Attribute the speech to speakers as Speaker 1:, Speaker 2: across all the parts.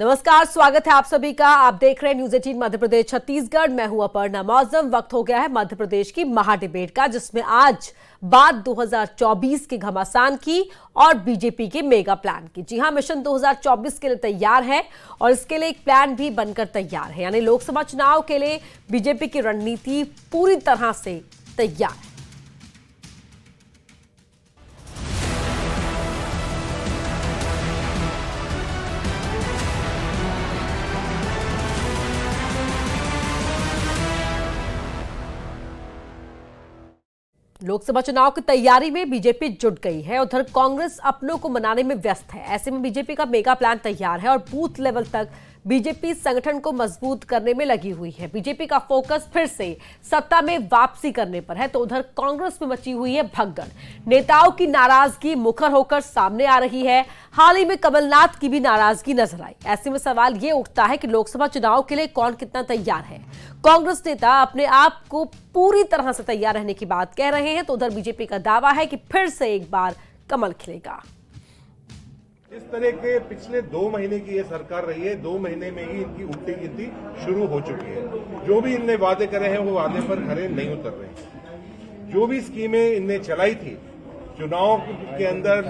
Speaker 1: नमस्कार स्वागत है आप सभी का आप देख रहे हैं न्यूज एटीन मध्य प्रदेश छत्तीसगढ़ मैं हूं अपर्णा मौजम वक्त हो गया है मध्य प्रदेश की महा डिबेट का जिसमें आज बात 2024 के घमासान की और बीजेपी के मेगा प्लान की जी हां मिशन 2024 के लिए तैयार है और इसके लिए एक प्लान भी बनकर तैयार है यानी लोकसभा चुनाव के लिए बीजेपी की रणनीति पूरी तरह से तैयार है लोकसभा चुनाव की तैयारी में बीजेपी जुट गई है उधर कांग्रेस अपनों को मनाने में व्यस्त है ऐसे में बीजेपी का मेगा प्लान तैयार है और बूथ लेवल तक बीजेपी संगठन को मजबूत करने में लगी हुई है बीजेपी का फोकस फिर से सत्ता में वापसी करने पर है तो उधर कांग्रेस में मची हुई है भगदड़ नेताओं की नाराजगी मुखर होकर सामने आ रही है हाल ही में कमलनाथ की भी नाराजगी नजर आई ऐसे में सवाल ये उठता है कि लोकसभा चुनाव के लिए कौन कितना तैयार है कांग्रेस नेता अपने आप को पूरी तरह से तैयार रहने की बात कह रहे हैं तो उधर बीजेपी का दावा है कि फिर से एक बार कमल खिलेगा
Speaker 2: जिस तरह के पिछले दो महीने की ये सरकार रही है दो महीने में ही इनकी उल्टी गिनती शुरू हो चुकी है जो भी इनने वादे करे हैं वो वादे पर खड़े नहीं उतर रहे जो भी स्कीमें इनने चलाई थी
Speaker 3: चुनाव के अंदर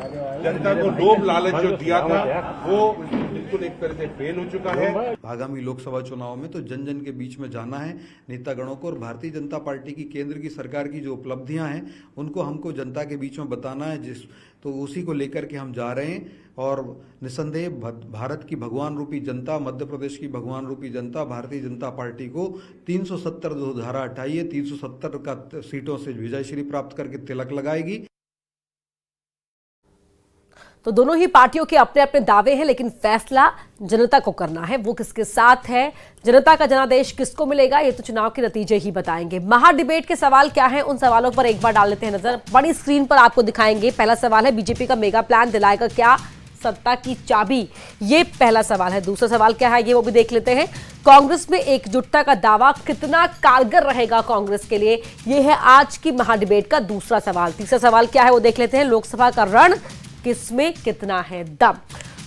Speaker 3: जनता को लोभ लालच जो दिया था वो
Speaker 2: बिल्कुल एक तरह से फेल हो चुका है आगामी लोकसभा चुनाव में तो जन जन के बीच में जाना है नेतागणों को और भारतीय जनता पार्टी की केंद्र की सरकार की जो उपलब्धियां हैं उनको हमको जनता के बीच में बताना है जिस तो उसी को लेकर के हम जा रहे हैं और निसंदेह भारत की भगवान रूपी जनता मध्य प्रदेश की भगवान रूपी जनता भारतीय जनता पार्टी को 370 जो धारा हटाइए 370 का सीटों से विजय श्री प्राप्त करके तिलक लगाएगी
Speaker 1: तो दोनों ही पार्टियों के अपने अपने दावे हैं लेकिन फैसला जनता को करना है वो किसके साथ है जनता का जनादेश किसको मिलेगा ये तो चुनाव के नतीजे ही बताएंगे महा डिबेट के सवाल क्या हैं उन सवालों पर एक बार डाल लेते हैं नजर बड़ी स्क्रीन पर आपको दिखाएंगे पहला सवाल है बीजेपी का मेगा प्लान दिलाएगा क्या सत्ता की चाबी ये पहला सवाल है दूसरा सवाल क्या है ये वो भी देख लेते हैं कांग्रेस में एकजुटता का दावा कितना कारगर रहेगा कांग्रेस के लिए ये है आज की महाडिबेट का दूसरा सवाल तीसरा सवाल क्या है वो देख लेते हैं लोकसभा का रण किसमें कितना है दम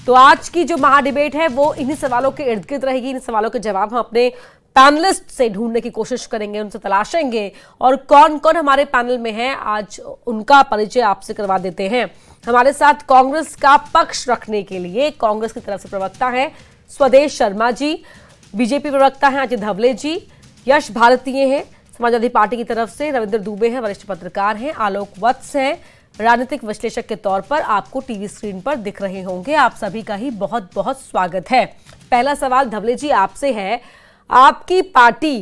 Speaker 1: तो आज की जो महाडिबेट है वो इन्हीं सवालों के इर्द गिर्द रहेगी इन सवालों के जवाब हम अपने पैनलिस्ट से ढूंढने की कोशिश करेंगे उनसे तलाशेंगे और कौन कौन हमारे पैनल में है आज उनका परिचय आपसे करवा देते हैं हमारे साथ कांग्रेस का पक्ष रखने के लिए कांग्रेस की तरफ से प्रवक्ता है स्वदेश शर्मा जी बीजेपी प्रवक्ता हैं अजय धवले जी यश भारतीय हैं समाजवादी पार्टी की तरफ से रविंद्र दुबे हैं वरिष्ठ पत्रकार हैं आलोक वत्स हैं राजनीतिक विश्लेषक के तौर पर आपको टीवी स्क्रीन पर दिख रहे होंगे आप सभी का ही बहुत बहुत स्वागत है पहला सवाल धवले जी आपसे है आपकी पार्टी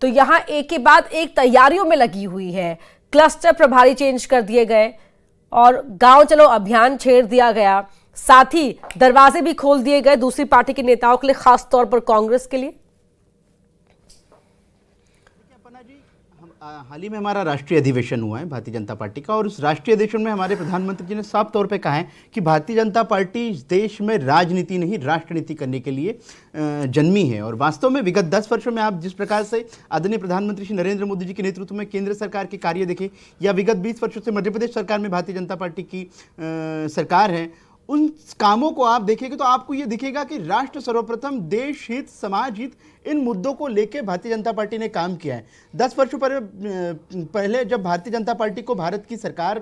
Speaker 1: तो यहाँ एक के बाद एक तैयारियों में लगी हुई है क्लस्टर प्रभारी चेंज कर दिए गए और गांव चलो अभियान छेड़ दिया गया साथ ही दरवाजे भी खोल दिए गए दूसरी पार्टी के नेताओं के लिए खास तौर पर कांग्रेस के लिए
Speaker 4: हाल ही में हमारा राष्ट्रीय अधिवेशन हुआ है भारतीय जनता पार्टी का और उस राष्ट्रीय अधिवेशन में हमारे प्रधानमंत्री जी ने साफ तौर पे कहा है कि भारतीय जनता पार्टी इस देश में राजनीति नहीं राष्ट्रनीति करने के लिए जन्मी है और वास्तव में विगत दस वर्षों में आप जिस प्रकार से आदरणीय प्रधानमंत्री श्री नरेंद्र मोदी जी के नेतृत्व में केंद्र सरकार के कार्य देखें या विगत बीस वर्षों से मध्य प्रदेश सरकार में भारतीय जनता पार्टी की सरकार है उन कामों को आप देखेंगे तो आपको ये दिखेगा कि राष्ट्र सर्वप्रथम देश हित समाज हित इन मुद्दों को लेकर भारतीय जनता पार्टी ने काम किया है दस वर्षों पर पहले जब भारतीय जनता पार्टी को भारत की सरकार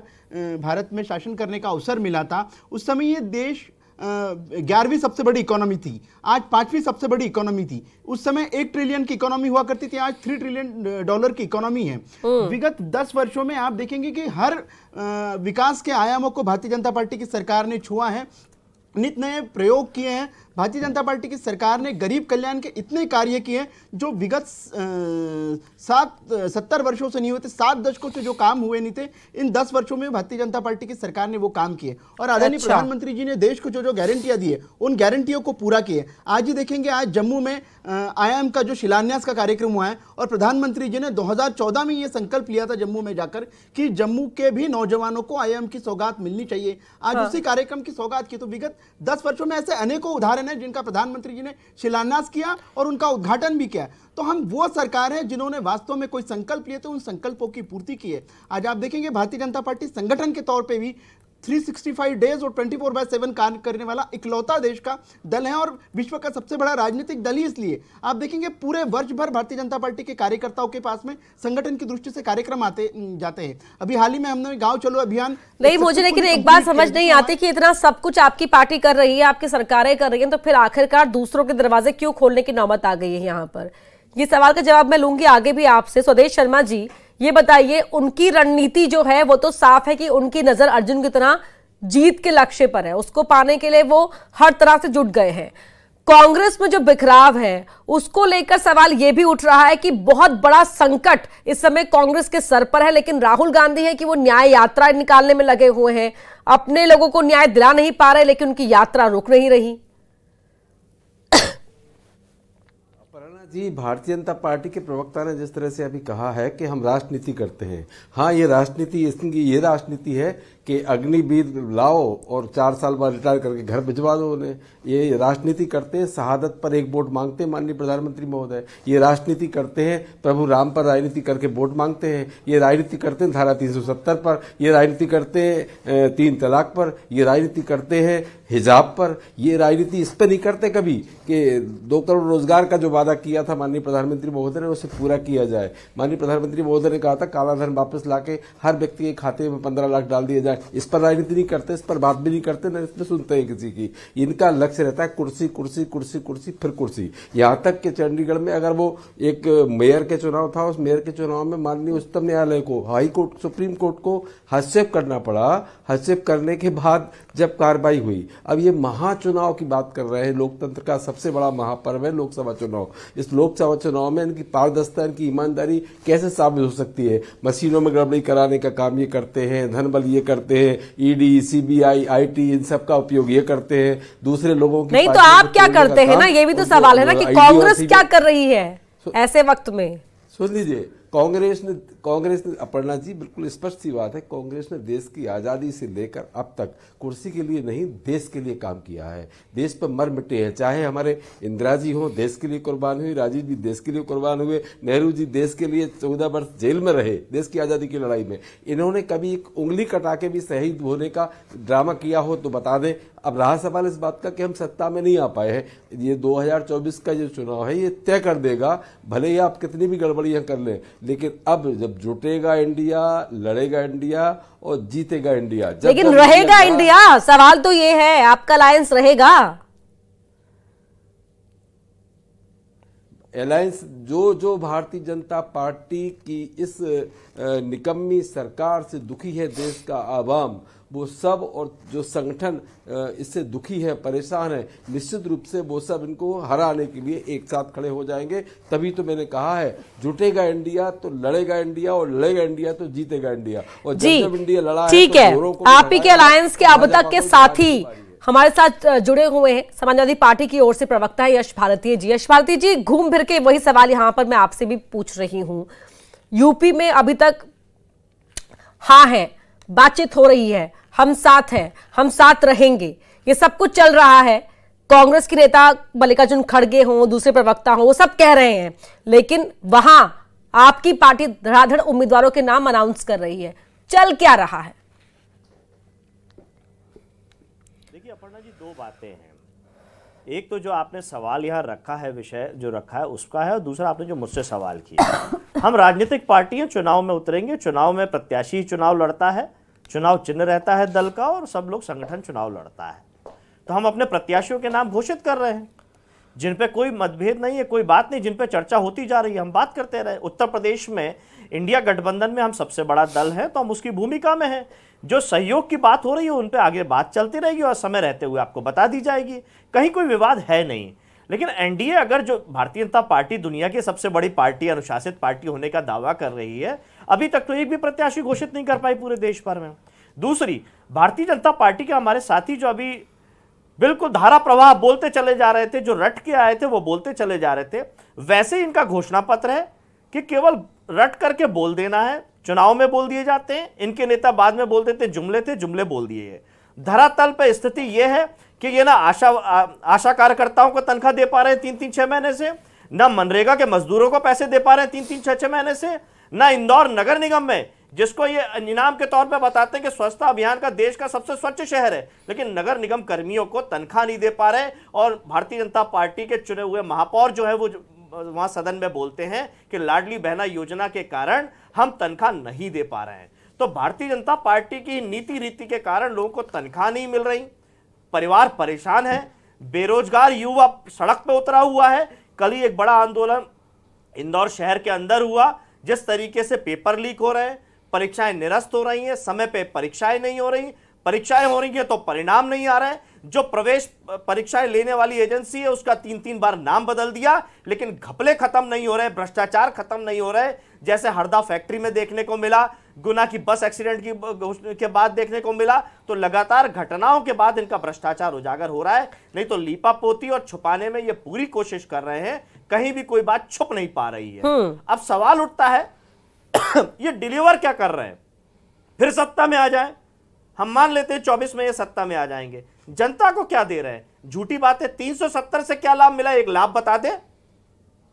Speaker 4: भारत में शासन करने का अवसर मिला था उस समय ये देश ग्यारहवीं सबसे बड़ी इकोनॉमी थी आज पांचवी सबसे बड़ी इकोनॉमी थी उस समय एक ट्रिलियन की इकोनॉमी हुआ करती थी आज थ्री ट्रिलियन डॉलर की इकोनॉमी है विगत दस वर्षों में आप देखेंगे कि हर विकास के आयामों को भारतीय जनता पार्टी की सरकार ने छुआ है नित नए प्रयोग किए हैं भारतीय जनता पार्टी की सरकार ने गरीब कल्याण के इतने कार्य किए जो विगत सात सत्तर वर्षों से नहीं हुए थे सात दशकों से जो काम हुए नहीं थे इन दस वर्षों में भारतीय जनता पार्टी की सरकार ने वो काम किए और आदरणीय अच्छा। प्रधानमंत्री जी ने देश को जो जो गारंटियां दी है उन गारंटियों को पूरा किए आज ही देखेंगे आज जम्मू में आई का जो शिलान्यास का कार्यक्रम हुआ है और प्रधानमंत्री जी ने दो में ये संकल्प लिया था जम्मू में जाकर कि जम्मू के भी नौजवानों को आई की सौगात मिलनी चाहिए आज हाँ। उसी कार्यक्रम की सौगात की तो विगत दस वर्षों में ऐसे अनेकों उदाहरण है जिनका प्रधानमंत्री जी ने शिलान्यास किया और उनका उद्घाटन भी किया तो हम वो सरकार है जिन्होंने वास्तव में कोई संकल्प लिए तो उन संकल्पों की पूर्ति की है आज आप देखेंगे भारतीय जनता पार्टी संगठन के तौर पर भी 365 डेज और 24 फोर बाय सेवन कार्य करने वाला इकलौता देश का दल है और विश्व का सबसे बड़ा राजनीतिक दल ही इसलिए आप देखेंगे पूरे वर्ष भर भारतीय जनता पार्टी के कार्यकर्ताओं के पास में संगठन की दृष्टि से कार्यक्रम आते जाते हैं अभी हाल ही में हमने गांव चलो अभियान नहीं मुझे लेकिन एक बात समझ नहीं आती
Speaker 1: की इतना सब कुछ आपकी पार्टी कर रही है आपकी सरकारें कर रही है तो फिर आखिरकार दूसरों के दरवाजे क्यों खोलने की नौबत आ गई है यहाँ पर ये सवाल का जवाब मैं लूंगी आगे भी आपसे स्वदेश शर्मा जी ये बताइए उनकी रणनीति जो है वो तो साफ है कि उनकी नजर अर्जुन की तरह जीत के लक्ष्य पर है उसको पाने के लिए वो हर तरह से जुट गए हैं कांग्रेस में जो बिखराव है उसको लेकर सवाल यह भी उठ रहा है कि बहुत बड़ा संकट इस समय कांग्रेस के सर पर है लेकिन राहुल गांधी है कि वो न्याय यात्रा निकालने में लगे हुए हैं अपने लोगों को न्याय दिला नहीं पा रहे लेकिन उनकी यात्रा रुक नहीं रही
Speaker 2: जी भारतीय जनता पार्टी के प्रवक्ता ने जिस तरह से अभी कहा है कि हम राजनीति करते हैं हाँ ये राजनीति इसकी ये राजनीति है कि अग्निवीर लाओ और चार साल बाद रिटायर करके घर भिजवा दो उन्हें ये राजनीति करते हैं शहादत पर एक वोट मांगते हैं माननीय प्रधानमंत्री महोदय ये राजनीति करते हैं प्रभु राम पर राजनीति करके वोट मांगते हैं ये राजनीति करते हैं धारा 370 पर ये राजनीति करते हैं तीन तलाक पर ये राजनीति करते हैं हिजाब पर ये राजनीति इस पर नहीं करते कभी कि दो करोड़ रोजगार का जो वादा किया था माननीय प्रधानमंत्री महोदय ने उसे पूरा किया जाए माननीय प्रधानमंत्री महोदय ने कहा था कालाधन वापस ला हर व्यक्ति के खाते में पंद्रह लाख डाल दिया जाए इस पर राजनीति तो नहीं करते इस पर बात भी नहीं करते ना इसमें सुनते हैं किसी की इनका लक्ष्य रहता है कुर्सी कुर्सी कुर्सी कुर्सी फिर कुर्सी यहां तक कि चंडीगढ़ में अगर वो एक मेयर के चुनाव था उस मेयर के चुनाव में माननीय उच्चतम न्यायालय को हाई कोर्ट सुप्रीम कोर्ट को हस्तक्षेप करना पड़ा हस्तक्षेप करने के बाद जब कार्रवाई हुई अब ये महाचुनाव की बात कर रहे हैं लोकतंत्र का सबसे बड़ा महापर्व है लोकसभा चुनाव इस लोकसभा चुनाव में इनकी पारदर्शिता इनकी ईमानदारी कैसे साबित हो सकती है मशीनों में गड़बड़ी कराने का काम ये करते हैं धन बल ये करते करते हैं ईडी सीबीआई आईटी इन सब का उपयोग ये करते हैं दूसरे लोगों की नहीं तो आप क्या करते हैं ना ये भी तो सवाल है ना कि कांग्रेस क्या
Speaker 1: कर रही है ऐसे वक्त में
Speaker 2: सुन लीजिए कांग्रेस ने कांग्रेस ने अपर्णा जी बिल्कुल स्पष्ट सी बात है कांग्रेस ने देश की आज़ादी से लेकर अब तक कुर्सी के लिए नहीं देश के लिए काम किया है देश पर मर मिटे हैं चाहे हमारे इंदिरा जी हों देश के लिए कुर्बान हुई राजीव जी देश के लिए कुर्बान हुए नेहरू जी देश के लिए चौदह वर्ष जेल में रहे देश की आज़ादी की लड़ाई में इन्होंने कभी एक उंगली कटा के भी शहीद होने का ड्रामा किया हो तो बता दें अब रहा सवाल इस बात का कि हम सत्ता में नहीं आ पाए हैं ये 2024 का जो चुनाव है ये तय कर देगा भले ही आप कितनी भी गड़बड़ियां कर लें लेकिन अब जब जुटेगा इंडिया लड़ेगा इंडिया और जीतेगा इंडिया लेकिन रहेगा इंडिया
Speaker 1: सवाल तो ये है आपका अलायंस रहेगा
Speaker 2: अलायंस जो जो भारतीय जनता पार्टी की इस निकम्मी सरकार से दुखी है देश का आवाम वो सब और जो संगठन इससे दुखी है परेशान है निश्चित रूप से वो सब इनको हराने के लिए एक साथ खड़े हो जाएंगे तभी तो मैंने कहा है जुटेगा इंडिया तो लड़ेगा इंडिया और लड़ेगा इंडिया तो जीतेगा इंडिया और जी, जब इंडिया लड़ा ठीक है, तो है आप ही के अलायंस के अब तक के
Speaker 1: साथी हमारे साथ जुड़े हुए हैं समाजवादी पार्टी की ओर से प्रवक्ता है यश भारती जी यश भारती जी घूम फिर के वही सवाल यहाँ पर मैं आपसे भी पूछ रही हूँ यूपी में अभी तक हाँ है बातचीत हो रही है हम साथ हैं हम साथ रहेंगे ये सब कुछ चल रहा है कांग्रेस के नेता मल्लिकार्जुन खड़गे हों दूसरे प्रवक्ता हों वो सब कह रहे हैं लेकिन वहां आपकी पार्टी धड़ाधड़ उम्मीदवारों के नाम अनाउंस कर रही है चल क्या रहा है
Speaker 5: देखिए अपर्णा जी दो बातें हैं एक तो जो आपने सवाल यहाँ रखा है विषय जो रखा है उसका है और दूसरा आपने जो मुझसे सवाल किया हम राजनीतिक पार्टियां चुनाव में उतरेंगे चुनाव में प्रत्याशी चुनाव लड़ता है चुनाव चिन्ह रहता है दल का और सब लोग संगठन चुनाव लड़ता है तो हम अपने प्रत्याशियों के नाम घोषित कर रहे हैं जिन पे कोई मतभेद नहीं है कोई बात नहीं जिन पे चर्चा होती जा रही है हम बात करते रहे उत्तर प्रदेश में इंडिया गठबंधन में हम सबसे बड़ा दल है तो हम उसकी भूमिका में हैं जो सहयोग की बात हो रही है उन पर आगे बात चलती रहेगी और समय रहते हुए आपको बता दी जाएगी कहीं कोई विवाद है नहीं लेकिन एनडीए अगर जो भारतीय जनता पार्टी दुनिया की सबसे बड़ी पार्टी अनुशासित पार्टी होने का दावा कर रही है अभी तक तो एक भी प्रत्याशी घोषित नहीं कर पाई पूरे देश भर में दूसरी भारतीय जनता पार्टी के हमारे साथी जो अभी बिल्कुल धारा प्रवाह बोलते चले जा रहे थे जो रट के आए थे वो बोलते चले जा रहे थे वैसे ही इनका घोषणा पत्र है कि केवल रट करके बोल देना है चुनाव में बोल दिए जाते हैं इनके नेता बाद में बोल देते जुमले थे जुमले बोल दिए धरातल पर स्थिति यह है कि ये ना आशा आशा कार्यकर्ताओं को तनख्वाह दे पा रहे हैं तीन तीन छह महीने से ना मनरेगा के मजदूरों को पैसे दे पा रहे हैं तीन तीन छह छह महीने से न इंदौर नगर निगम में जिसको ये इनाम के तौर पे बताते हैं कि स्वच्छता अभियान का देश का सबसे स्वच्छ शहर है लेकिन नगर निगम कर्मियों को तनख्वाह नहीं दे पा रहे और भारतीय जनता पार्टी के चुने हुए महापौर जो है वो वहां सदन में बोलते हैं कि लाडली बहना योजना के कारण हम तनख्वाह नहीं दे पा रहे हैं तो भारतीय जनता पार्टी की नीति रीति के कारण लोगों को तनख्वाह नहीं मिल रही परिवार परेशान है बेरोजगार युवा सड़क पर उतरा हुआ है कल ही एक बड़ा आंदोलन इंदौर शहर के अंदर हुआ जिस तरीके से पेपर लीक हो रहे हैं परीक्षाएं निरस्त हो रही हैं समय पे परीक्षाएं नहीं हो रही परीक्षाएं हो रही हैं तो परिणाम नहीं आ रहा है जो प्रवेश परीक्षाएं लेने वाली एजेंसी है उसका तीन तीन बार नाम बदल दिया लेकिन घपले खत्म नहीं हो रहे भ्रष्टाचार खत्म नहीं हो रहे जैसे हरदा फैक्ट्री में देखने को मिला गुना की बस एक्सीडेंट की के बाद देखने को मिला तो लगातार घटनाओं के बाद इनका भ्रष्टाचार उजागर हो रहा है नहीं तो लीपा पोती और छुपाने में ये पूरी कोशिश कर रहे हैं कहीं भी कोई बात छुप नहीं पा रही है हम्म। अब सवाल उठता है ये डिलीवर क्या कर रहे हैं फिर सत्ता में आ जाए हम मान लेते हैं चौबीस में ये सत्ता में आ जाएंगे जनता को क्या दे रहे हैं झूठी बात है तीन से क्या लाभ मिला एक लाभ बता दे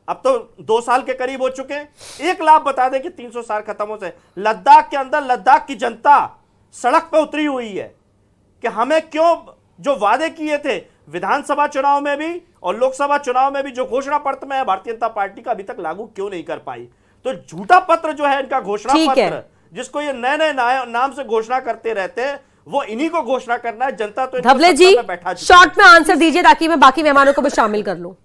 Speaker 5: अब तो दो साल के करीब हो चुके हैं एक लाभ बता दें कि तीन सौ साल खत्म हो जाए लद्दाख के अंदर लद्दाख की जनता सड़क पर उतरी हुई है कि हमें क्यों जो वादे किए थे विधानसभा चुनाव में भी और लोकसभा चुनाव में भी जो घोषणा पत्र में भारतीय जनता पार्टी का अभी तक लागू क्यों नहीं कर पाई तो झूठा पत्र जो है इनका घोषणा पत्र जिसको ये नए नए नाम से घोषणा करते रहते
Speaker 4: हैं वो इन्हीं को घोषणा करना है जनता तो
Speaker 5: धबले जी
Speaker 1: बैठा शॉर्ट में आंसर दीजिए ताकि मैं बाकी मेहमानों को भी शामिल कर लू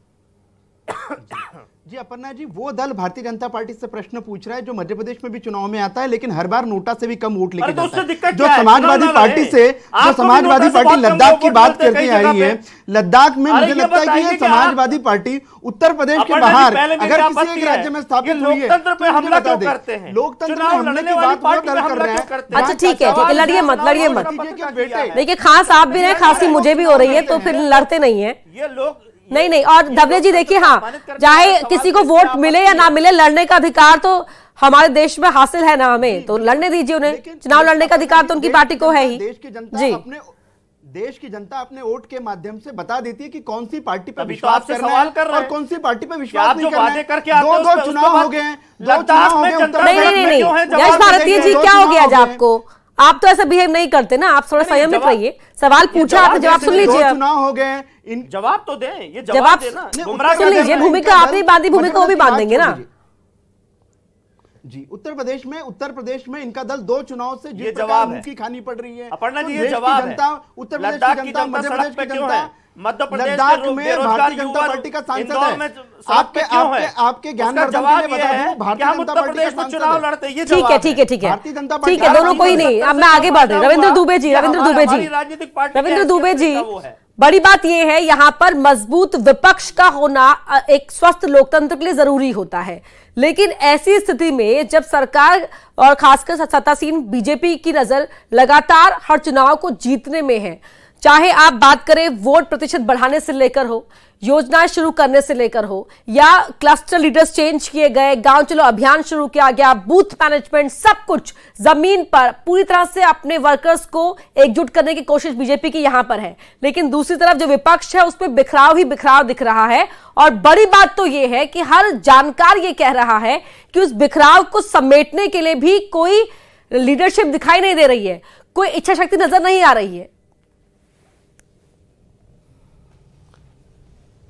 Speaker 4: जी अपना जी वो दल भारतीय जनता पार्टी से प्रश्न पूछ रहा है जो मध्य प्रदेश में भी चुनाव में आता है लेकिन हर बार नोटा से भी कम वोट लेकर तो है जो समाजवादी पार्टी से जो समाजवादी पार्टी लद्दाख की बात करके आई है लद्दाख में मुझे लगता है कि समाजवादी पार्टी उत्तर प्रदेश के बाहर अगर किसी एक राज्य में स्थापित हुई है
Speaker 1: लोकतंत्र तो में अच्छा ठीक है लड़िए मत लड़िए मत देखिए खास आप भी रहे खासी मुझे भी हो रही है तो फिर लड़ते नहीं है ये लोग नहीं नहीं और धवले तो जी देखिए तो हाँ चाहे तो किसी को वोट मिले या ना मिले लड़ने का अधिकार तो हमारे देश में हासिल है ना हमें तो लड़ने दीजिए उन्हें चुनाव लड़ने का अधिकार तो उनकी पार्टी को है ही देश की
Speaker 4: जनता जी अपने देश की जनता अपने वोट के माध्यम से बता देती है कि कौन सी पार्टी पर विश्वास तो करना है कर और कौन सी पार्टी पर विश्वास नहीं कर रहे करके दो दो चुनाव हो गए नहीं नहीं नहीं यश भारतीय जी क्या हो गया आज
Speaker 1: आपको आप तो ऐसा बिहेव नहीं करते ना आप थोड़ा संयमित रहिए सवाल पूछा आपने जवाब सुन लीजिए
Speaker 4: चुनाव हो गए इन जवाब तो दें
Speaker 5: ये जवाब देना ये भूमिका आप आपने बांधी भूमिका वो भी देंगे ना
Speaker 4: जी उत्तर प्रदेश में उत्तर प्रदेश में इनका दल दो चुनाव से जिस जवाब की खानी पड़ रही है अपना जी तो ये जवाब जनता उत्तर प्रदेश की जनता मध्य प्रदेश की जनता मध्य प्रदेश में भारतीय जनता पार्टी का सांसद है आपके आपके आपके ज्ञान का जवाब ये है भारतीय
Speaker 1: जनता पार्टी का चुनाव लड़ते ये ठीक है ठीक है ठीक है भारतीय जनता पार्टी ठीक है दोनों कोई नहीं अब मैं आगे बढ़ रही रविंद्र दुबे जी रविंद्र दुबे जी
Speaker 5: राजनीतिक पार्टी रविंद्र दुबे जी
Speaker 1: बड़ी बात यह है यहां पर मजबूत विपक्ष का होना एक स्वस्थ लोकतंत्र के लिए जरूरी होता है लेकिन ऐसी स्थिति में जब सरकार और खासकर सत्तासीन बीजेपी की नजर लगातार हर चुनाव को जीतने में है चाहे आप बात करें वोट प्रतिशत बढ़ाने से लेकर हो योजनाएं शुरू करने से लेकर हो या क्लस्टर लीडर्स चेंज किए गए गांव चलो अभियान शुरू किया गया बूथ मैनेजमेंट सब कुछ जमीन पर पूरी तरह से अपने वर्कर्स को एकजुट करने की कोशिश बीजेपी की यहां पर है लेकिन दूसरी तरफ जो विपक्ष है उस पर बिखराव ही बिखराव दिख रहा है और बड़ी बात तो यह है कि हर जानकार ये कह रहा है कि उस बिखराव को समेटने के लिए भी कोई लीडरशिप दिखाई नहीं दे रही है कोई इच्छा शक्ति नजर नहीं आ रही है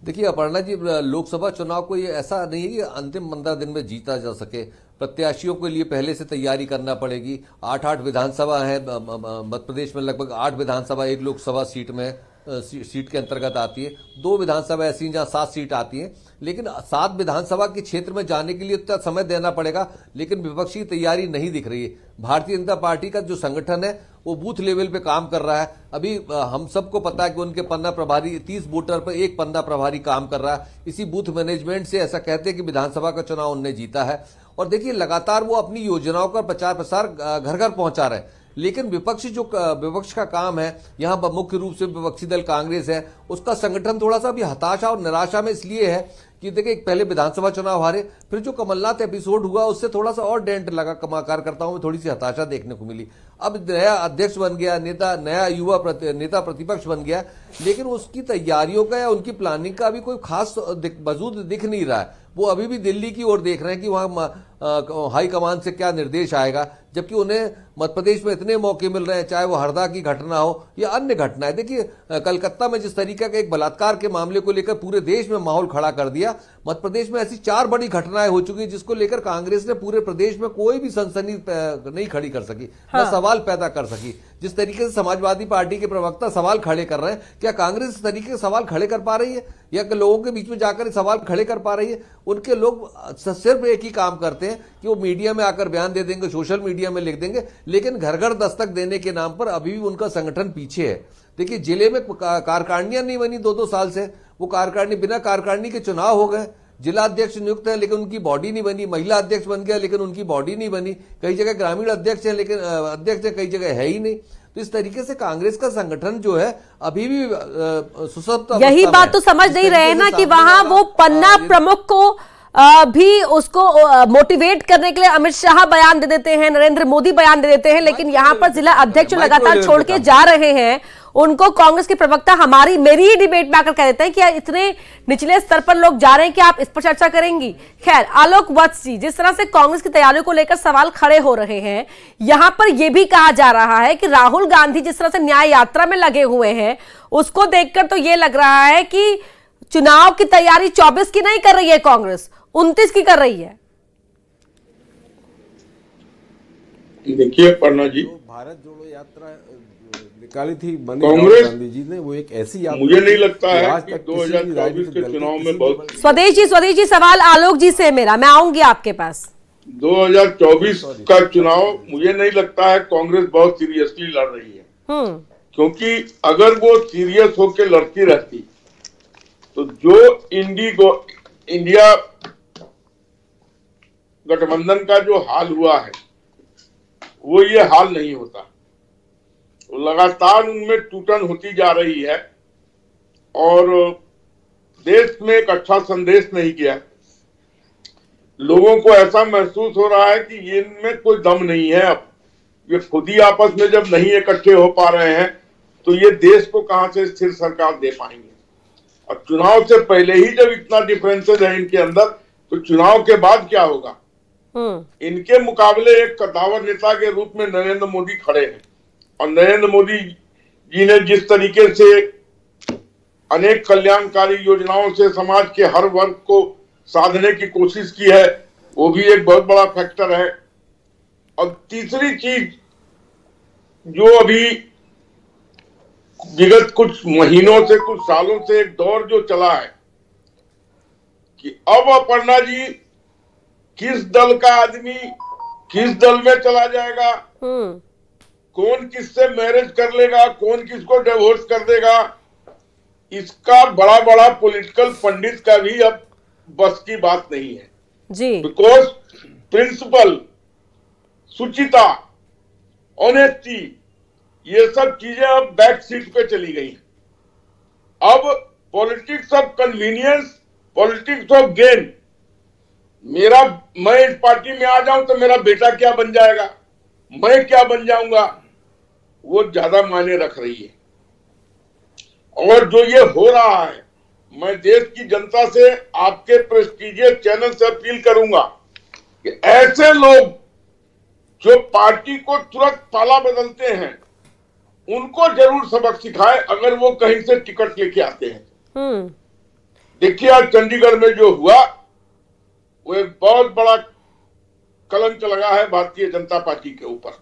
Speaker 6: देखिए अपर्णा जी लोकसभा चुनाव को ये ऐसा नहीं है कि अंतिम पंद्रह दिन में जीता जा सके प्रत्याशियों के लिए पहले से तैयारी करना पड़ेगी आठ आठ विधानसभा है मध्य प्रदेश में लगभग आठ विधानसभा एक लोकसभा सीट में सीट के अंतर्गत आती है दो विधानसभा ऐसी जहां सात सीट आती है लेकिन सात विधानसभा के क्षेत्र में जाने के लिए उतना समय देना पड़ेगा लेकिन विपक्षी तैयारी नहीं दिख रही है भारतीय जनता पार्टी का जो संगठन है वो बूथ लेवल पे काम कर रहा है अभी हम सबको पता है कि उनके पन्ना प्रभारी तीस वोटर पर एक पन्ना प्रभारी काम कर रहा है इसी बूथ मैनेजमेंट से ऐसा कहते हैं कि विधानसभा का चुनाव उनने जीता है और देखिए लगातार वो अपनी योजनाओं का प्रचार प्रसार घर घर पहुंचा रहे हैं लेकिन विपक्ष जो विपक्ष का काम है यहाँ मुख्य रूप से विपक्षी दल कांग्रेस है उसका संगठन थोड़ा सा अभी हताशा और निराशा में इसलिए है कि देखिए पहले विधानसभा चुनाव हारे फिर जो कमलनाथ एपिसोड हुआ उससे थोड़ा सा और डेंट लगा कार्यकर्ताओं में थोड़ी सी हताशा देखने को मिली अब नया अध्यक्ष बन गया नेता नया युवा प्रति, नेता प्रतिपक्ष बन गया लेकिन उसकी तैयारियों का या उनकी प्लानिंग का अभी कोई खास वजूद दिख, दिख नहीं रहा है वो अभी भी दिल्ली की ओर देख रहे हैं कि वहां हाईकमान से क्या निर्देश आएगा जबकि उन्हें मध्यप्रदेश में इतने मौके मिल रहे हैं चाहे वो हरदा की घटना हो या अन्य घटनाएं देखिए कलकत्ता में जिस तरीके का एक बलात्कार के मामले को लेकर पूरे देश में माहौल खड़ा कर दिया गया मध्य प्रदेश में ऐसी चार बड़ी घटनाएं हो चुकी जिसको लेकर कांग्रेस ने पूरे प्रदेश में कोई भी सनसनी नहीं खड़ी कर सकी हाँ। न सवाल पैदा कर सकी जिस तरीके से समाजवादी पार्टी के प्रवक्ता सवाल खड़े कर रहे हैं क्या कांग्रेस इस तरीके से सवाल खड़े कर पा रही है या लोगों के बीच में जाकर सवाल खड़े कर पा रही है उनके लोग सिर्फ एक ही काम करते हैं कि वो मीडिया में आकर बयान दे देंगे सोशल मीडिया में लिख देंगे लेकिन घर घर दस्तक देने के नाम पर अभी भी उनका संगठन पीछे है देखिए जिले में कारकारणियां नहीं बनी दो दो साल से वो कारकारिणी बिना कारकारणी के चुनाव हो गए जिला अध्यक्ष नियुक्त है लेकिन उनकी बॉडी नहीं बनी महिला अध्यक्ष बन गया लेकिन उनकी बॉडी नहीं बनी कई जगह ग्रामीण अध्यक्ष है लेकिन अध्यक्ष कई जगह है ही नहीं तो इस तरीके से कांग्रेस का संगठन जो है अभी भी सुसप्त यही बात तो समझ नहीं रहे ना कि वहां वो पन्ना
Speaker 1: प्रमुख को भी उसको मोटिवेट करने के लिए अमित शाह बयान दे देते हैं नरेंद्र मोदी बयान दे देते हैं लेकिन यहाँ पर जिला अध्यक्ष लगातार छोड़ के जा रहे हैं उनको कांग्रेस के प्रवक्ता हमारी मेरी ही डिबेट में आकर कह देते हैं कि इतने निचले स्तर पर लोग जा रहे हैं कि आप इस पर चर्चा करेंगी खैर आलोक वत्स जी जिस तरह से कांग्रेस की तैयारियों को लेकर सवाल खड़े हो रहे हैं यहां पर यह भी कहा जा रहा है कि राहुल गांधी जिस तरह से न्याय यात्रा में लगे हुए हैं उसको देखकर तो ये लग रहा है कि चुनाव की तैयारी 24 की नहीं कर रही है कांग्रेस उन्तीस की कर रही है
Speaker 3: देखिए पन्ना जी भारत जोड़ो यात्रा
Speaker 2: निकाली थी कांग्रेस जी ने वो एक ऐसी मुझे नहीं लगता है आज तक दो हजार
Speaker 3: के चुनाव में बहुत
Speaker 1: स्वदेश जी स्वदेश जी सवाल आलोक जी से मेरा मैं आऊंगी आपके पास
Speaker 3: 2024 का चुनाव मुझे नहीं लगता है कांग्रेस बहुत सीरियसली लड़ रही है हम्म। क्योंकि अगर वो सीरियस होकर लड़ती रहती तो जो इंडी इंडिया गठबंधन का जो हाल हुआ है वो ये हाल नहीं होता तो लगातार उनमें टूटन होती जा रही है और देश में एक अच्छा संदेश नहीं गया लोगों को ऐसा महसूस हो रहा है कि इनमें कोई दम नहीं है अब ये खुद ही आपस में जब नहीं इकट्ठे हो पा रहे हैं तो ये देश को कहां से स्थिर सरकार दे पाएंगे अब चुनाव से पहले ही जब इतना डिफरेंसेस है इनके अंदर तो चुनाव के बाद क्या होगा हम्म। इनके मुकाबले एक कदावर नेता के रूप में नरेंद्र मोदी खड़े हैं और नरेंद्र मोदी जी ने जिस तरीके से अनेक कल्याणकारी योजनाओं से समाज के हर वर्ग को साधने की कोशिश की है वो भी एक बहुत बड़ा फैक्टर है और तीसरी चीज जो अभी विगत कुछ महीनों से कुछ सालों से एक दौर जो चला है कि अब अपर्णा जी किस दल का आदमी किस दल में चला जाएगा हम्म। कौन किससे मैरिज कर लेगा कौन किसको डिवोर्स कर देगा इसका बड़ा बड़ा पॉलिटिकल पंडित का भी अब बस की बात नहीं है जी बिकॉज प्रिंसिपल सुचिता ऑनेस्टी ये सब चीजें अब बैक सीट पे चली गई अब politics of convenience politics of gain मेरा मैं इस पार्टी में आ जाऊं तो मेरा बेटा क्या बन जाएगा मैं क्या बन जाऊंगा वो ज्यादा मायने रख रही है और जो ये हो रहा है मैं देश की जनता से आपके प्रेस्टिजियस चैनल से अपील करूंगा कि ऐसे लोग जो पार्टी को तुरंत ताला बदलते हैं उनको जरूर सबक सिखाए अगर वो कहीं से टिकट लेके आते हैं हम्म। देखिए आज चंडीगढ़ में जो हुआ वो एक बहुत बड़ा कलंक लगा है भारतीय जनता पार्टी के ऊपर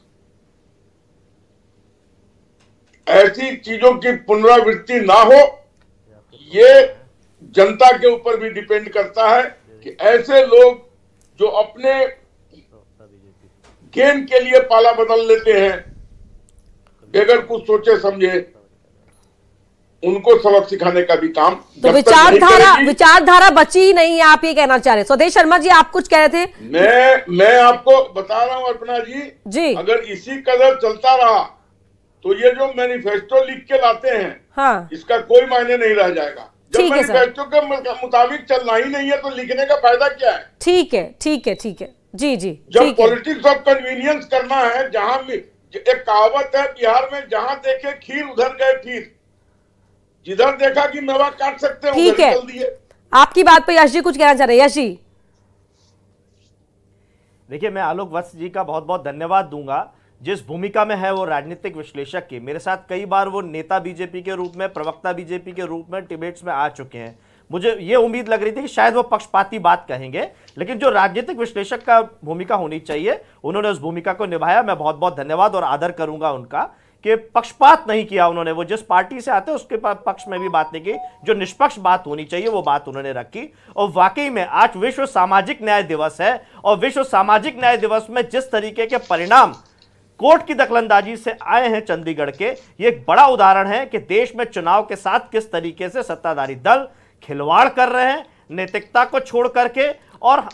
Speaker 3: ऐसी चीजों की पुनरावृत्ति ना हो ये जनता के ऊपर भी डिपेंड करता है कि ऐसे लोग जो अपने गेम के लिए पाला बदल लेते हैं बगैर कुछ सोचे समझे उनको सबक सिखाने का भी काम तो विचारधारा
Speaker 1: विचारधारा बची ही नहीं है आप ये कहना चाह रहे स्वदेश शर्मा जी आप कुछ कह रहे थे
Speaker 3: मैं मैं आपको बता रहा हूँ अर्पणा जी जी अगर इसी कदर चलता रहा तो ये जो मैनिफेस्टो लिख के लाते हैं हाँ। इसका कोई मायने नहीं रह जाएगा जब मैनिफेस्टो के मुताबिक चलना ही नहीं है तो लिखने का फायदा क्या है
Speaker 1: ठीक है ठीक है ठीक है जी जी जब
Speaker 3: पॉलिटिक्स ऑफ कन्वीनियंस करना है जहाँ एक कहावत है बिहार में जहाँ देखे खीर उधर गए खीर जिधर देखा कि मेवा काट सकते हैं ठीक है
Speaker 1: आपकी बात पर यश जी कुछ कहना चाह रहे यश जी
Speaker 5: देखिए मैं आलोक वत्स जी का बहुत बहुत धन्यवाद दूंगा जिस भूमिका में है वो राजनीतिक विश्लेषक की मेरे साथ कई बार वो नेता बीजेपी के रूप में प्रवक्ता बीजेपी के रूप में डिबेट्स में आ चुके हैं मुझे ये उम्मीद लग रही थी कि शायद वो पक्षपाती बात कहेंगे लेकिन जो राजनीतिक विश्लेषक का भूमिका होनी चाहिए उन्होंने उस भूमिका को निभाया मैं बहुत बहुत धन्यवाद और आदर करूंगा उनका कि पक्षपात नहीं किया उन्होंने वो जिस पार्टी से आते उसके पक्ष में भी बात नहीं की जो निष्पक्ष बात होनी चाहिए वो बात उन्होंने रखी और वाकई में आज विश्व सामाजिक न्याय दिवस है और विश्व सामाजिक न्याय दिवस में जिस तरीके के परिणाम कोर्ट की दखलंदाजी से आए हैं चंडीगढ़ के ये एक बड़ा उदाहरण है कि देश में चुनाव के साथ किस तरीके से सत्ताधारी दल खिलवाड़ कर रहे हैं नैतिकता को छोड़ करके और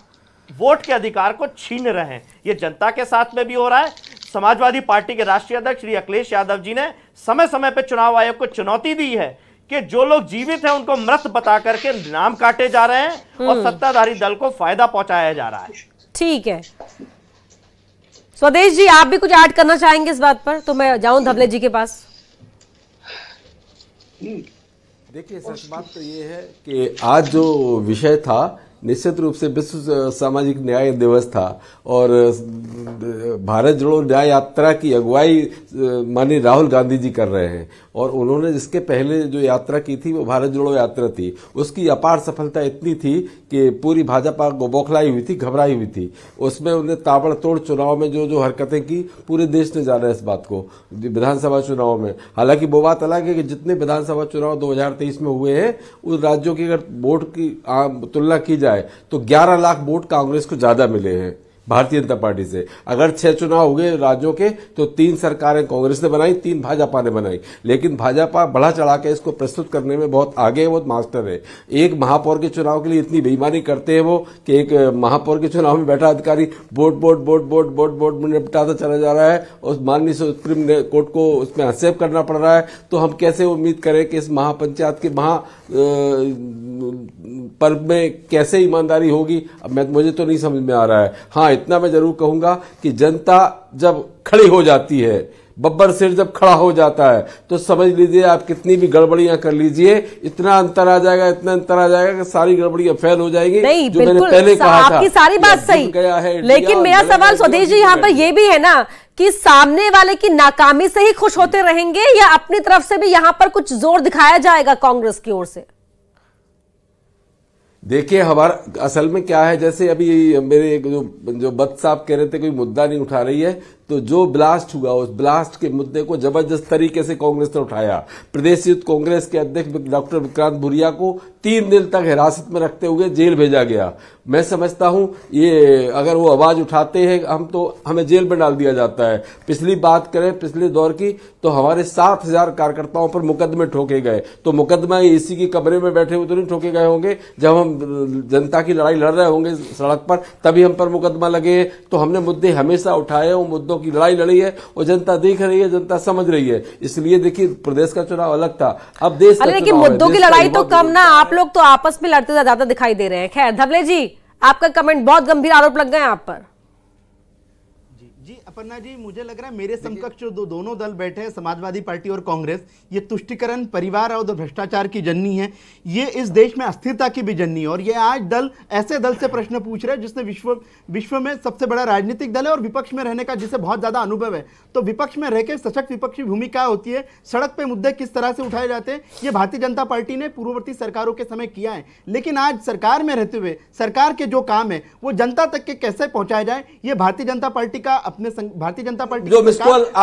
Speaker 5: वोट के अधिकार को छीन रहे हैं ये जनता के साथ में भी हो रहा है समाजवादी पार्टी के राष्ट्रीय अध्यक्ष श्री अखिलेश यादव जी ने समय समय पर चुनाव आयोग को चुनौती दी है कि जो लोग जीवित हैं उनको मृत बता करके नाम काटे जा रहे हैं और हम्म। सत्ताधारी दल को फायदा पहुंचाया जा रहा है
Speaker 1: ठीक है स्वदेश जी आप भी कुछ ऐड करना चाहेंगे इस बात पर तो मैं जाऊं धबले जी के पास
Speaker 2: देखिए सच बात तो ये है कि आज जो विषय था निश्चित रूप से विश्व सामाजिक न्याय दिवस था और भारत जोड़ो न्याय यात्रा की अगुवाई माननीय राहुल गांधी जी कर रहे हैं और उन्होंने जिसके पहले जो यात्रा की थी वो भारत जोड़ो यात्रा थी उसकी अपार सफलता इतनी थी कि पूरी भाजपा बौखलाई हुई थी घबराई हुई थी उसमें उन्हें ताबड़तोड़ चुनाव में जो जो हरकतें की पूरे देश ने जाना इस बात को विधानसभा चुनाव में हालांकि वो बात अलग है कि जितने विधानसभा चुनाव दो में हुए हैं उन राज्यों की अगर वोट की तुलना की जाए जाए तो 11 लाख वोट कांग्रेस को ज्यादा मिले हैं भारतीय जनता पार्टी से अगर छह चुनाव हो गए राज्यों के तो तीन सरकारें कांग्रेस ने बनाई तीन भाजपा ने बनाई लेकिन भाजपा बढ़ा चढ़ा के इसको प्रस्तुत करने में बहुत आगे है बहुत मास्टर है एक महापौर के चुनाव के लिए इतनी बेईमानी करते हैं वो कि एक महापौर के चुनाव में बैठा अधिकारी vote vote vote vote vote vote में निपटाता चला जा रहा है उस माननीय सुप्रीम कोर्ट को उसमें हस्तक्षेप करना पड़ रहा है तो हम कैसे उम्मीद करें कि इस महापंचायत के महा पर्व में कैसे ईमानदारी होगी अब मुझे तो नहीं समझ में आ रहा है हाँ इतना मैं जरूर कहूंगा कि जनता जब खड़ी हो जाती है बब्बर सिर जब खड़ा हो जाता है तो समझ लीजिए आप कितनी भी गड़बड़ियां कर लीजिए इतना अंतर आ जाएगा इतना अंतर आ जाएगा कि सारी गड़बड़ियां फैल हो जाएंगी नहीं, जो मैंने पहले कहा आपकी था,
Speaker 1: सारी बात सही गया है लेकिन मेरा सवाल स्वदेश जी यहाँ पर यह भी है ना कि सामने वाले की नाकामी से ही खुश होते रहेंगे या अपनी तरफ से भी यहाँ पर कुछ जोर दिखाया जाएगा कांग्रेस की ओर से
Speaker 2: देखिए हमारा असल में क्या है जैसे अभी मेरे जो जो बद साहब कह रहे थे कोई मुद्दा नहीं उठा रही है तो जो ब्लास्ट हुआ उस ब्लास्ट के मुद्दे को जबरदस्त तरीके से कांग्रेस ने उठाया प्रदेश युद्ध कांग्रेस के अध्यक्ष डॉक्टर विक्रांत भुरिया को तीन दिन तक हिरासत में रखते हुए जेल भेजा गया मैं समझता हूं ये अगर वो आवाज उठाते हैं हम तो हमें जेल में डाल दिया जाता है पिछली बात करें पिछले दौर की तो हमारे सात हजार कार्यकर्ताओं पर मुकदमे ठोके गए तो मुकदमा सी के कमरे में बैठे हुए तो नहीं ठोके गए होंगे जब हम जनता की लड़ाई लड़ रहे होंगे सड़क पर तभी हम पर मुकदमा लगे तो हमने मुद्दे हमेशा उठाए वो मुद्दों हितों की लड़ाई लड़ी है वो जनता देख रही है जनता समझ रही है इसलिए देखिए प्रदेश का चुनाव अलग था अब देश अरे लेकिन मुद्दों की लड़ाई तो कम ना
Speaker 1: आप लोग तो आपस में लड़ते ज्यादा दिखाई दे रहे हैं खैर धबले जी आपका कमेंट बहुत गंभीर आरोप लग गए आप पर
Speaker 4: अपना जी मुझे लग रहा है मेरे समकक्ष जो दो, दोनों दल बैठे हैं समाजवादी पार्टी और कांग्रेस ये तुष्टिकरण परिवार और भ्रष्टाचार की जननी है ये इस देश में अस्थिरता की भी जननी है और ये आज दल ऐसे दल से प्रश्न पूछ रहे हैं जिसने विश्व विश्व में सबसे बड़ा राजनीतिक दल है और विपक्ष में रहने का जिसे बहुत ज़्यादा अनुभव है तो विपक्ष में रहकर सशक्त विपक्षी भूमिका होती है सड़क पर मुद्दे किस तरह से उठाए जाते हैं ये भारतीय जनता पार्टी ने पूर्ववर्ती सरकारों के समय किया है लेकिन आज सरकार में रहते हुए सरकार के जो काम है वो जनता तक के कैसे पहुँचाया जाए ये भारतीय जनता पार्टी का अपने भारतीय जनता पार्टी जो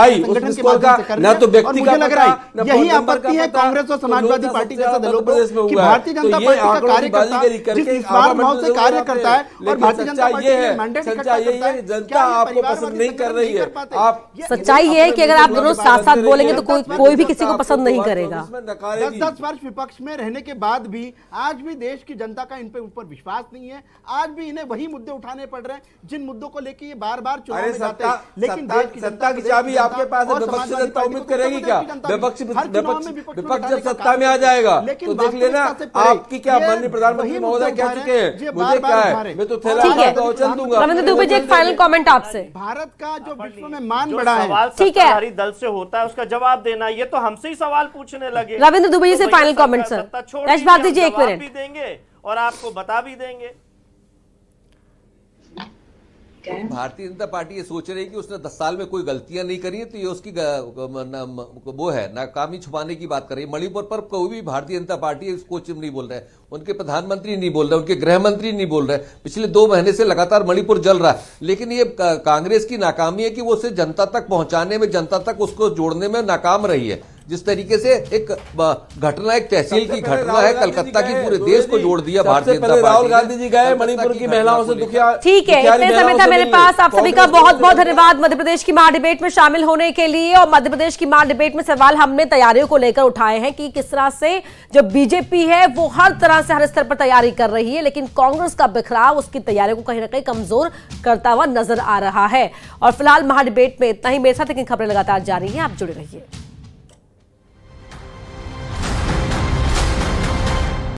Speaker 4: आई उस कॉल का ना तो व्यक्ति का लग रहा है यही आपत्ति है कांग्रेस और समाजवादी पार्टी जैसे दलों को कि भारतीय जनता पार्टी का से कार्य करता है और भारतीय जनता पार्टी है जनता आपको पसंद नहीं कर रही है आप
Speaker 1: सच्चाई ये है कि अगर आप दोनों साथ साथ बोलेंगे तो कोई कोई भी किसी को पसंद नहीं करेगा
Speaker 4: दस दस वर्ष विपक्ष में रहने के बाद भी आज भी देश की जनता का इनपे ऊपर विश्वास नहीं है आज भी इन्हें वही मुद्दे उठाने पड़ रहे हैं जिन मुद्दों को लेकर ये बार बार चुनाव में जाते हैं लेकिन सत्ता की चाबी आपके पास है विपक्षी सत्ता उम्मीद करेगी तो क्या विपक्ष विपक्ष जब सत्ता में आ जाएगा तो देख लेना आपकी क्या माननीय
Speaker 2: प्रधानमंत्री महोदय कह चुके हैं मुझे क्या है मैं तो थैला दूंगा जी एक फाइनल
Speaker 1: कॉमेंट आपसे भारत का जो विश्व में मान बढ़ा है ठीक है
Speaker 5: दल से होता है उसका जवाब देना ये तो हमसे ही सवाल पूछने लगे रविंद्र दुबे जी से final comment sir Bharti ji एक मिनट देंगे और आपको बता भी देंगे
Speaker 6: तो भारतीय जनता पार्टी ये सोच रही है कि उसने दस साल में कोई गलतियां नहीं करी है तो ये उसकी वो है नाकामी छुपाने की बात कर रही है मणिपुर पर कोई भी भारतीय जनता पार्टी इसको चिम नहीं बोल रहे उनके प्रधानमंत्री नहीं बोल रहे उनके गृह मंत्री नहीं बोल रहे पिछले दो महीने से लगातार मणिपुर जल रहा है लेकिन ये कांग्रेस की नाकामी है कि वो उसे जनता तक पहुंचाने में जनता तक उसको जोड़ने में नाकाम रही है जिस तरीके से एक घटना एक तहसील की घटना है कलकत्ता की पूरे देश को जोड़
Speaker 2: दिया भारतीय जनता पार्टी राहुल गांधी जी गए मणिपुर की महिलाओं से दुखिया
Speaker 6: ठीक
Speaker 1: है इतने समय था मेरे पास आप सभी का बहुत बहुत धन्यवाद मध्य प्रदेश की मां डिबेट में शामिल होने के लिए और मध्य प्रदेश की मां डिबेट में सवाल हमने तैयारियों को लेकर उठाए हैं कि किस तरह से जो बीजेपी है वो हर तरह से हर स्तर पर तैयारी कर रही है लेकिन कांग्रेस का बिखराव उसकी तैयारियों को कहीं ना कहीं कमजोर करता हुआ नजर आ रहा है और फिलहाल महाडिबेट में इतना ही मेरे साथ लेकिन खबरें लगातार जारी है आप जुड़े रहिए